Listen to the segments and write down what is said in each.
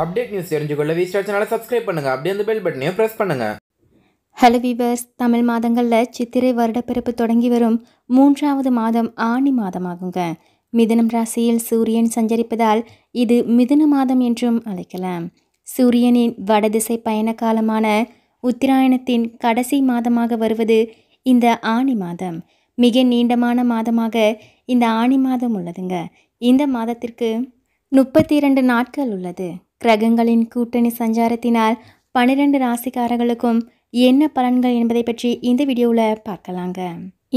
update news தெரிஞ்சுக்கொள்ள வி சேனலை சப்ஸ்கிரைப் பண்ணுங்கள் அப்படியே அந்த பெல் பட்டனையும் ப்ரெஸ் பண்ணுங்கள் ஹலோ வீவர்ஸ் தமிழ் மாதங்களில் சித்திரை வருடப்பிறப்பு தொடங்கி வரும் மூன்றாவது மாதம் ஆணி மாதமாகுங்க மிதனம் ராசியில் சூரியன் சஞ்சரிப்பதால் இது மிதுன மாதம் என்றும் அழைக்கலாம் சூரியனின் வடதிசை பயண காலமான உத்தராயணத்தின் கடைசி மாதமாக வருவது இந்த ஆணி மாதம் மிக நீண்டமான மாதமாக இந்த ஆணி மாதம் உள்ளதுங்க இந்த மாதத்திற்கு முப்பத்தி இரண்டு நாட்கள் உள்ளது கிரகங்களின் கூட்டணி சஞ்சாரத்தினால் பன்னிரண்டு ராசிக்காரர்களுக்கும் என்ன பலன்கள் என்பதை பற்றி இந்த வீடியோவில் பார்க்கலாங்க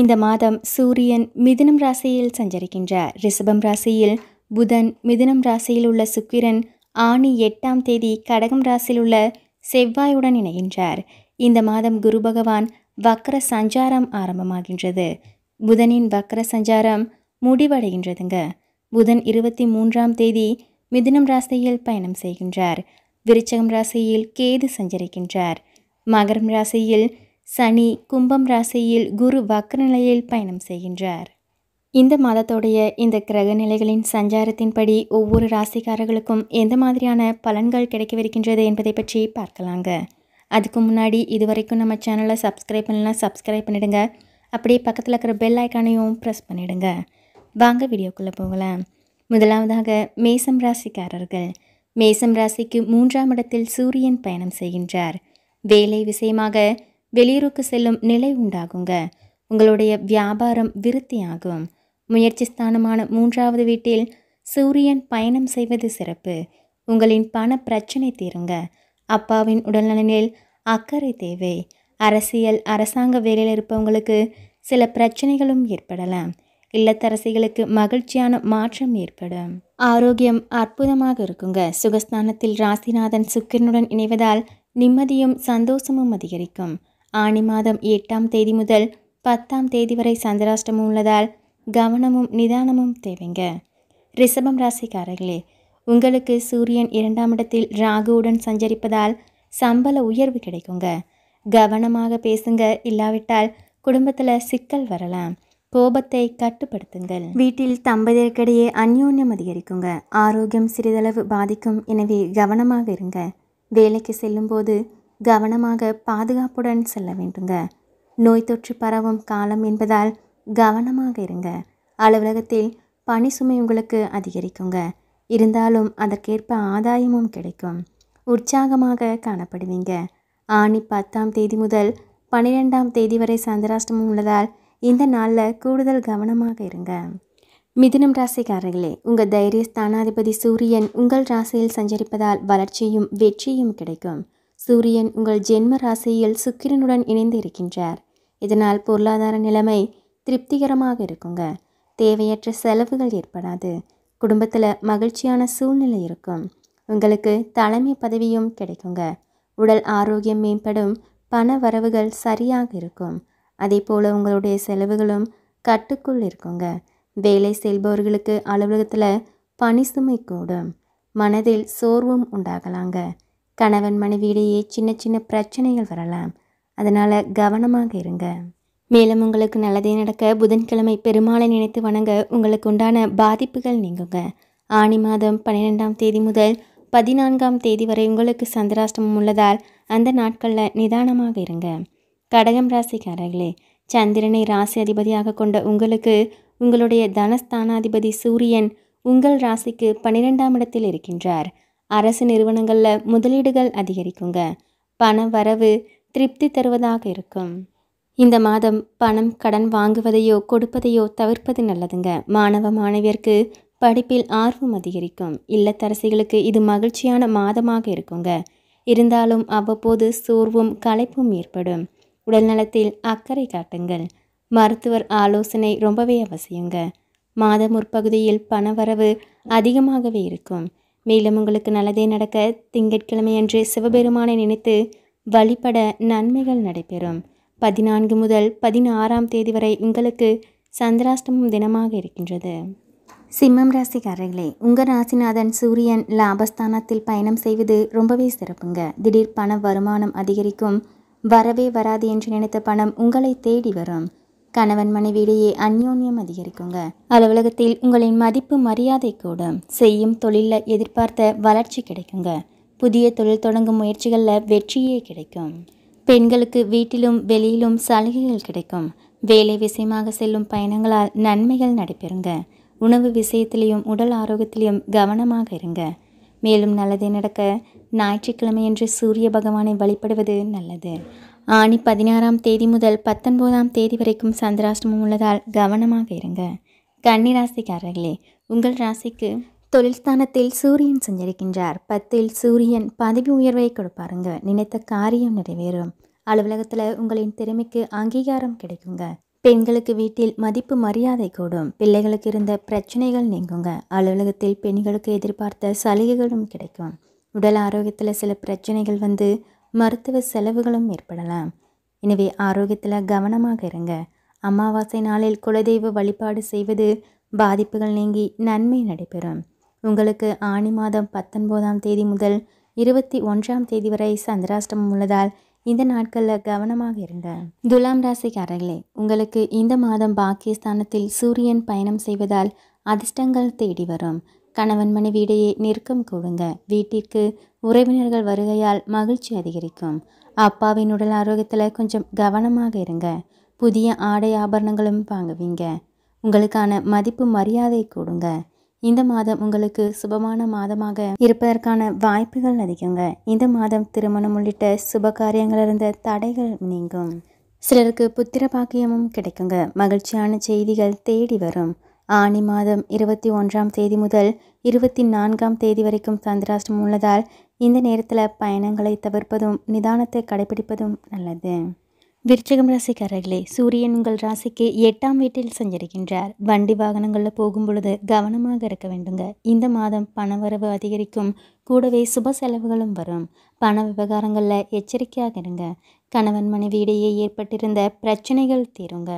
இந்த மாதம் சூரியன் மிதுனம் ராசியில் சஞ்சரிக்கின்றார் ரிஷபம் ராசியில் புதன் மிதுனம் ராசியில் உள்ள சுக்கிரன் ஆணி எட்டாம் தேதி கடகம் ராசியில் உள்ள செவ்வாயுடன் இணைகின்றார் இந்த மாதம் குரு பகவான் வக்கர சஞ்சாரம் ஆரம்பமாகின்றது புதனின் வக்கர சஞ்சாரம் முடிவடைகின்றதுங்க புதன் இருபத்தி மூன்றாம் தேதி மிதுனம் ராசியில் பயணம் செய்கின்றார் விருச்சகம் ராசியில் கேது சஞ்சரிக்கின்றார் மகரம் ராசியில் சனி கும்பம் ராசியில் குரு வக்ர நிலையில் பயணம் செய்கின்றார் இந்த மாதத்துடைய இந்த கிரக நிலைகளின் சஞ்சாரத்தின்படி ஒவ்வொரு ராசிக்காரர்களுக்கும் எந்த மாதிரியான பலன்கள் கிடைக்கவிருக்கின்றது என்பதை பற்றி பார்க்கலாங்க அதுக்கு முன்னாடி இது வரைக்கும் நம்ம சேனலை சப்ஸ்கிரைப் பண்ணலாம் சப்ஸ்கிரைப் பண்ணிவிடுங்க அப்படியே பக்கத்தில் இருக்கிற பெல் ஐக்கானையும் ப்ரெஸ் பண்ணிவிடுங்க வாங்க வீடியோக்குள்ளே போகலாம் முதலாவதாக மேசம் ராசிக்காரர்கள் மேசம் ராசிக்கு மூன்றாம் இடத்தில் சூரியன் பயணம் செய்கின்றார் வேலை விஷயமாக வெளியூருக்கு செல்லும் நிலை உண்டாகுங்க உங்களுடைய வியாபாரம் விருத்தியாகும் முயற்சி ஸ்தானமான மூன்றாவது வீட்டில் சூரியன் பயணம் செய்வது சிறப்பு உங்களின் பண பிரச்சனை தீருங்க அப்பாவின் உடல்நலனில் அக்கறை தேவை அரசியல் அரசாங்க வேலையில் இருப்பவங்களுக்கு சில பிரச்சனைகளும் ஏற்படலாம் இல்லத்தரசிகளுக்கு மகிழ்ச்சியான மாற்றம் ஏற்படும் ஆரோக்கியம் அற்புதமாக இருக்குங்க சுகஸ்தானத்தில் ராசிநாதன் சுக்கிரனுடன் இணைவதால் நிம்மதியும் சந்தோஷமும் அதிகரிக்கும் ஆணி மாதம் எட்டாம் தேதி முதல் பத்தாம் தேதி வரை சந்திராஷ்டமம் உள்ளதால் கவனமும் நிதானமும் தேவைங்க ரிஷபம் ராசிக்காரர்களே உங்களுக்கு சூரியன் இரண்டாம் இடத்தில் ராகுவுடன் சஞ்சரிப்பதால் சம்பள உயர்வு கிடைக்குங்க கவனமாக பேசுங்க இல்லாவிட்டால் குடும்பத்தில் சிக்கல் வரலாம் கோபத்தை கட்டுப்படுத்துங்கள் வீட்டில் தம்பதியருக்கிடையே அந்யோன்யம் அதிகரிக்குங்க ஆரோக்கியம் சிறிதளவு பாதிக்கும் எனவே கவனமாக இருங்க வேலைக்கு செல்லும்போது கவனமாக பாதுகாப்புடன் செல்ல வேண்டுங்க நோய் தொற்று பரவும் காலம் என்பதால் கவனமாக இருங்க அலுவலகத்தில் பணி சுமை உங்களுக்கு அதிகரிக்குங்க இருந்தாலும் அதற்கேற்ப ஆதாயமும் கிடைக்கும் உற்சாகமாக காணப்படுவீங்க ஆணி பத்தாம் தேதி முதல் பன்னிரெண்டாம் தேதி வரை சந்திராஷ்டமம் உள்ளதால் இந்த நாளில் கூடுதல் கவனமாக இருங்க மிதுனம் ராசிக்காரர்களே உங்கள் தைரிய ஸ்தானாதிபதி சூரியன் உங்கள் ராசியில் சஞ்சரிப்பதால் வளர்ச்சியும் வெற்றியும் கிடைக்கும் சூரியன் உங்கள் ஜென்ம ராசியில் சுக்கிரனுடன் இணைந்து இருக்கின்றார் இதனால் பொருளாதார நிலைமை திருப்திகரமாக இருக்குங்க தேவையற்ற செலவுகள் ஏற்படாது குடும்பத்தில் மகிழ்ச்சியான சூழ்நிலை இருக்கும் உங்களுக்கு தலைமை பதவியும் கிடைக்குங்க உடல் ஆரோக்கியம் மேம்படும் பண வரவுகள் சரியாக இருக்கும் அதே போல் உங்களுடைய செலவுகளும் கட்டுக்குள் இருக்குங்க வேலை செல்பவர்களுக்கு அலுவலகத்தில் பணி சுமை கூடும் மனதில் சோர்வும் உண்டாகலாங்க கணவன் மனைவியிடையே சின்ன சின்ன பிரச்சனைகள் வரலாம் அதனால் கவனமாக இருங்க மேலும் உங்களுக்கு நல்லதே நடக்க புதன்கிழமை பெருமாளை நினைத்து வணங்க உங்களுக்கு உண்டான பாதிப்புகள் நீங்குங்க ஆணி மாதம் பன்னிரெண்டாம் தேதி முதல் பதினான்காம் தேதி வரை உங்களுக்கு சந்திராஷ்டமம் உள்ளதால் அந்த நாட்களில் நிதானமாக இருங்க கடகம் ராசிக்காரர்களே சந்திரனை ராசி அதிபதியாக கொண்ட உங்களுக்கு உங்களுடைய தனஸ்தானாதிபதி சூரியன் உங்கள் ராசிக்கு பன்னிரெண்டாம் இடத்தில் இருக்கின்றார் அரசு நிறுவனங்களில் முதலீடுகள் அதிகரிக்குங்க பண வரவு திருப்தி தருவதாக இருக்கும் இந்த மாதம் பணம் கடன் வாங்குவதையோ கொடுப்பதையோ தவிர்ப்பது நல்லதுங்க மாணவ மாணவியர்க்கு படிப்பில் ஆர்வம் அதிகரிக்கும் இல்லத்தரசிகளுக்கு இது மகிழ்ச்சியான மாதமாக இருக்குங்க இருந்தாலும் அவ்வப்போது சோர்வும் களைப்பும் ஏற்படும் உடல்நலத்தில் அக்கறை காட்டுங்கள் மருத்துவர் ஆலோசனை ரொம்பவே அவசியங்க மாத முற்பகுதியில் பணவரவு அதிகமாகவே இருக்கும் மேலும் உங்களுக்கு நல்லதே நடக்க திங்கட்கிழமை சிவபெருமானை நினைத்து வழிபட நன்மைகள் நடைபெறும் பதினான்கு முதல் பதினாறாம் தேதி வரை உங்களுக்கு சந்திராஷ்டமம் தினமாக இருக்கின்றது சிம்மம் ராசிக்காரர்களே உங்கள் ராசிநாதன் சூரியன் லாபஸ்தானத்தில் பயணம் செய்வது ரொம்பவே சிறப்புங்க திடீர் பண வருமானம் அதிகரிக்கும் வரவே வராது என்று நினைத்த பணம் உங்களை தேடி வரும் கணவன் மனைவியிடையே அந்யோன்யம் அதிகரிக்குங்க அலுவலகத்தில் உங்களின் மதிப்பு மரியாதை கூடும் செய்யும் தொழிலில் எதிர்பார்த்த வளர்ச்சி கிடைக்குங்க புதிய தொழில் தொடங்கும் முயற்சிகளில் வெற்றியே கிடைக்கும் பெண்களுக்கு வீட்டிலும் வெளியிலும் சலுகைகள் கிடைக்கும் வேலை விஷயமாக செல்லும் பயணங்களால் நன்மைகள் நடைபெறுங்க உணவு விஷயத்திலையும் உடல் ஆரோக்கியத்திலையும் கவனமாக இருங்க மேலும் நல்லதே நடக்க ஞாயிற்றுக்கிழமையன்று சூரிய பகவானை வழிபடுவது நல்லது ஆணி பதினாறாம் தேதி முதல் பத்தொன்பதாம் தேதி வரைக்கும் சந்திராஷ்டமம் உள்ளதால் கவனமாக இருங்க கன்னிராசிக்காரர்களே உங்கள் ராசிக்கு தொழில்ஸ்தானத்தில் சூரியன் சஞ்சரிக்கின்றார் பத்தில் சூரியன் பதவி உயர்வை கொடுப்பாருங்க நினைத்த காரியம் நிறைவேறும் அலுவலகத்தில் உங்களின் திறமைக்கு அங்கீகாரம் கிடைக்குங்க பெண்களுக்கு வீட்டில் மதிப்பு மரியாதை கூடும் பிள்ளைகளுக்கு இருந்த பிரச்சனைகள் நீங்குங்க அலுவலகத்தில் பெண்களுக்கு எதிர்பார்த்த சலுகைகளும் கிடைக்கும் உடல் ஆரோக்கியத்தில் சில பிரச்சனைகள் வந்து மருத்துவ செலவுகளும் ஏற்படலாம் எனவே ஆரோக்கியத்தில் கவனமாக இருங்க அமாவாசை நாளில் குலதெய்வ வழிபாடு செய்வது பாதிப்புகள் நீங்கி நன்மை நடைபெறும் உங்களுக்கு ஆணி மாதம் பத்தொன்பதாம் தேதி முதல் இருபத்தி ஒன்றாம் தேதி வரை சந்திராஷ்டமம் உள்ளதால் இந்த நாட்களில் கவனமாக இருங்க துலாம் ராசிக்காரர்களே உங்களுக்கு இந்த மாதம் பாக்கியஸ்தானத்தில் சூரியன் பயணம் செய்வதால் அதிர்ஷ்டங்கள் தேடி வரும் கணவன் வீடையே நெருக்கம் கூடுங்க வீட்டிற்கு உறவினர்கள் வருகையால் மகிழ்ச்சி அதிகரிக்கும் அப்பாவின் உடல் ஆரோக்கியத்தில் கொஞ்சம் கவனமாக இருங்க புதிய ஆடை ஆபரணங்களும் வாங்குவீங்க உங்களுக்கான மதிப்பு மரியாதை கொடுங்க இந்த மாதம் உங்களுக்கு சுபமான மாதமாக இருப்பதற்கான வாய்ப்புகள் அதிகங்க இந்த மாதம் திருமணம் உள்ளிட்ட சுப காரியங்கள் இருந்த தடைகள் நீங்கும் சிலருக்கு புத்திர பாக்கியமும் கிடைக்குங்க மகிழ்ச்சியான செய்திகள் தேடி வரும் ஆணி மாதம் இருபத்தி ஒன்றாம் தேதி முதல் இருபத்தி நான்காம் தேதி வரைக்கும் சந்திராஷ்டம் உள்ளதால் இந்த நேரத்தில் பயணங்களை தவிர்ப்பதும் நிதானத்தை கடைபிடிப்பதும் நல்லது விருச்சகம் ராசிக்காரர்களே சூரியன் உங்கள் ராசிக்கு எட்டாம் வீட்டில் சஞ்சரிக்கின்றார் வண்டி வாகனங்களில் போகும் பொழுது கவனமாக இருக்க வேண்டுங்க இந்த மாதம் பணவரவு அதிகரிக்கும் கூடவே சுப செலவுகளும் வரும் பண விவகாரங்களில் எச்சரிக்கையாக இருங்க கணவன் மனைவியிடையே ஏற்பட்டிருந்த பிரச்சனைகள் தீருங்க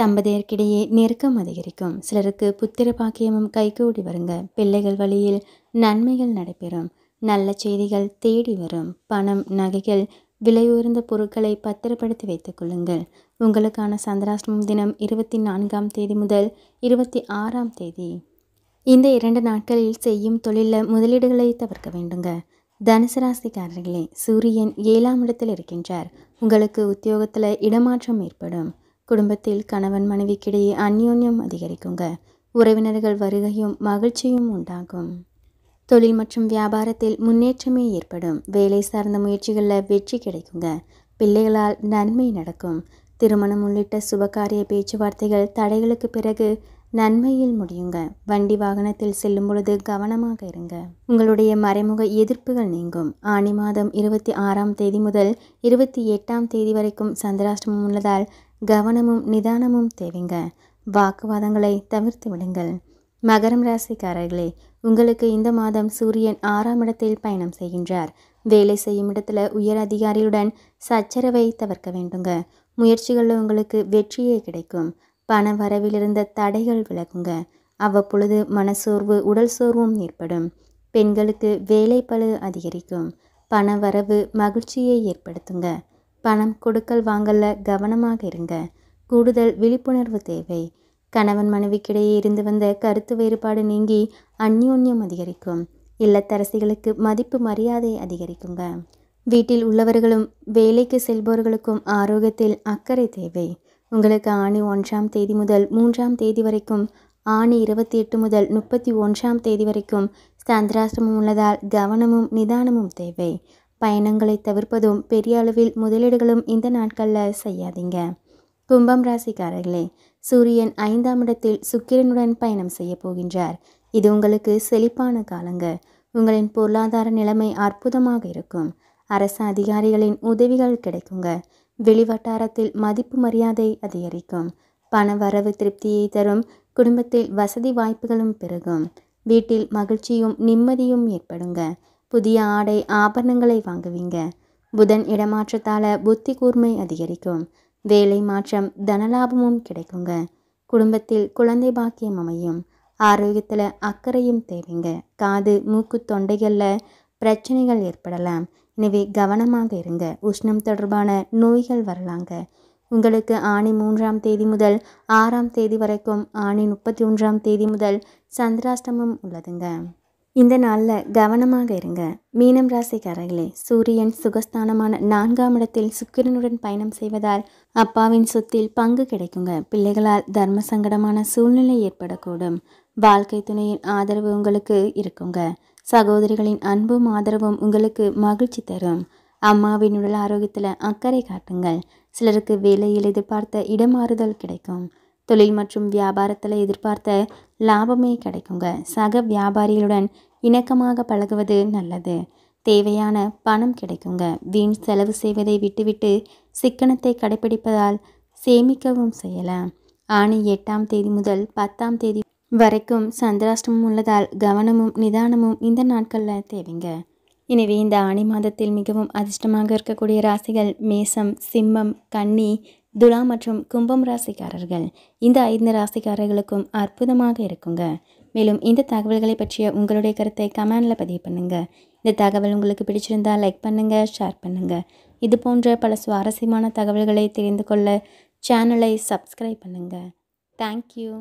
தம்பதியர்க்கிடையே நெருக்கம் அதிகரிக்கும் சிலருக்கு புத்திர பாக்கியமும் கைகூடி வருங்க பிள்ளைகள் வழியில் நன்மைகள் நடைபெறும் நல்ல செய்திகள் தேடி வரும் பணம் நகைகள் விலை உயர்ந்த பொருட்களை பத்திரப்படுத்தி வைத்துக் கொள்ளுங்கள் உங்களுக்கான சந்திராஷ்டமம் தினம் இருபத்தி நான்காம் தேதி முதல் இருபத்தி ஆறாம் தேதி இந்த இரண்டு நாட்களில் செய்யும் தொழிலில் முதலீடுகளை தவிர்க்க வேண்டுங்க தனுசு ராசிக்காரர்களே சூரியன் ஏழாம் இடத்தில் இருக்கின்றார் உங்களுக்கு உத்தியோகத்தில் இடமாற்றம் ஏற்படும் குடும்பத்தில் கணவன் மனைவிக்கிடையே அந்யோன்யம் அதிகரிக்குங்க உறவினர்கள் வருகையும் மகிழ்ச்சியும் உண்டாகும் தொழில் மற்றும் வியாபாரத்தில் முன்னேற்றமே ஏற்படும் வேலை சார்ந்த முயற்சிகளில் வெற்றி கிடைக்குங்க பிள்ளைகளால் நன்மை நடக்கும் திருமணம் உள்ளிட்ட சுபகாரிய பேச்சுவார்த்தைகள் தடைகளுக்கு பிறகு நன்மையில் முடியுங்க வண்டி வாகனத்தில் செல்லும் பொழுது கவனமாக இருங்க உங்களுடைய மறைமுக எதிர்ப்புகள் நீங்கும் ஆணி மாதம் இருபத்தி ஆறாம் தேதி முதல் இருபத்தி எட்டாம் தேதி வரைக்கும் சந்திராஷ்டமம் உள்ளதால் கவனமும் நிதானமும் தேவைங்க வாக்குவாதங்களை தவிர்த்து விடுங்கள் மகரம் ராசிக்காரர்களே உங்களுக்கு இந்த மாதம் சூரியன் ஆறாம் இடத்தில் பயணம் செய்கின்றார் வேலை செய்யும் இடத்துல உயர் அதிகாரியுடன் சச்சரவை தவிர்க்க வேண்டுங்க முயற்சிகளில் உங்களுக்கு வெற்றியே கிடைக்கும் பண வரவிலிருந்த தடைகள் விலகுங்க அவ்வப்பொழுது மனசோர்வு உடல் சோர்வும் ஏற்படும் பெண்களுக்கு வேலை பழு அதிகரிக்கும் பண வரவு மகிழ்ச்சியை ஏற்படுத்துங்க பணம் கொடுக்கல் வாங்கல கவனமாக இருங்க கூடுதல் விழிப்புணர்வு தேவை கணவன் மனைவிக்கிடையே இருந்து வந்த கருத்து வேறுபாடு நீங்கி அந்யோன்யம் அதிகரிக்கும் இல்லத்தரசிகளுக்கு மதிப்பு மரியாதை அதிகரிக்குங்க வீட்டில் உள்ளவர்களும் வேலைக்கு செல்பவர்களுக்கும் ஆரோக்கியத்தில் அக்கறை தேவை உங்களுக்கு ஆணி ஒன்றாம் தேதி முதல் மூன்றாம் தேதி வரைக்கும் ஆணி இருபத்தி எட்டு முதல் முப்பத்தி ஒன்றாம் தேதி வரைக்கும் சந்திராசிரமம் உள்ளதால் கவனமும் நிதானமும் தேவை பயணங்களை தவிர்ப்பதும் பெரிய அளவில் முதலீடுகளும் இந்த நாட்களில் செய்யாதீங்க கும்பம் ராசிக்காரர்களே சூரியன் ஐந்தாம் இடத்தில் சுக்கிரனுடன் பயணம் செய்ய போகின்றார் இது உங்களுக்கு செழிப்பான காலங்க உங்களின் பொருளாதார நிலைமை அற்புதமாக இருக்கும் அரசு அதிகாரிகளின் உதவிகள் கிடைக்குங்க வெளிவட்டாரத்தில் மதிப்பு மரியாதை அதிகரிக்கும் பண வரவு திருப்தியை தரும் குடும்பத்தில் வசதி வாய்ப்புகளும் பெருகும் வீட்டில் மகிழ்ச்சியும் நிம்மதியும் ஏற்படுங்க புதிய ஆடை ஆபரணங்களை வாங்குவீங்க புதன் இடமாற்றத்தால் புத்தி கூர்மை அதிகரிக்கும் வேலை மாற்றம் தனலாபமும் கிடைக்குங்க குடும்பத்தில் குழந்தை பாக்கியம் அமையும் ஆரோக்கியத்தில் அக்கறையும் தேவைங்க காது மூக்கு தொண்டைகளில் பிரச்சனைகள் ஏற்படலாம் எனவே கவனமாக இருங்க உஷ்ணம் தொடர்பான நோய்கள் வரலாங்க உங்களுக்கு ஆணி மூன்றாம் தேதி முதல் ஆறாம் தேதி வரைக்கும் ஆணி முப்பத்தி ஒன்றாம் தேதி முதல் சந்திராஷ்டமம் உள்ளதுங்க இந்த நாளில் கவனமாக இருங்க மீனம் ராசிக்காரர்களே சூரியன் சுகஸ்தானமான நான்காம் இடத்தில் சுக்கிரனுடன் பயணம் செய்வதால் அப்பாவின் சொத்தில் பங்கு கிடைக்குங்க பிள்ளைகளால் தர்ம சங்கடமான சூழ்நிலை ஏற்படக்கூடும் வாழ்க்கை துணையின் ஆதரவு உங்களுக்கு இருக்குங்க சகோதரிகளின் அன்பும் ஆதரவும் உங்களுக்கு மகிழ்ச்சி தரும் அம்மாவின் உடல் ஆரோக்கியத்தில் அக்கறை காட்டுங்கள் சிலருக்கு வேலையில் எதிர்பார்த்த இடமாறுதல் கிடைக்கும் தொழில் மற்றும் வியாபாரத்தில் எதிர்பார்த்த லாபமே கிடைக்குங்க சக வியாபாரிகளுடன் இணக்கமாக பழகுவது நல்லது தேவையான பணம் கிடைக்குங்க வீண் செலவு செய்வதை விட்டுவிட்டு சிக்கனத்தை கடைபிடிப்பதால் சேமிக்கவும் செய்யலாம் ஆணி எட்டாம் தேதி முதல் பத்தாம் தேதி வரைக்கும் சந்திராஷ்டமம் உள்ளதால் கவனமும் நிதானமும் இந்த நாட்களில் தேவைங்க எனவே இந்த ஆணி மாதத்தில் மிகவும் அதிர்ஷ்டமாக இருக்கக்கூடிய ராசிகள் மேசம் சிம்மம் கன்னி துலா மற்றும் கும்பம் ராசிக்காரர்கள் இந்த ஐந்து ராசிக்காரர்களுக்கும் அற்புதமாக இருக்குங்க மேலும் இந்த தகவல்களை பற்றிய உங்களுடைய கருத்தை கமெண்டில் பதிவு பண்ணுங்கள் இந்த தகவல் உங்களுக்கு பிடிச்சிருந்தா லைக் பண்ணுங்கள் ஷேர் பண்ணுங்கள் இது போன்ற பல சுவாரஸ்யமான தகவல்களை தெரிந்து கொள்ள சேனலை சப்ஸ்கிரைப் பண்ணுங்கள் தேங்க்யூ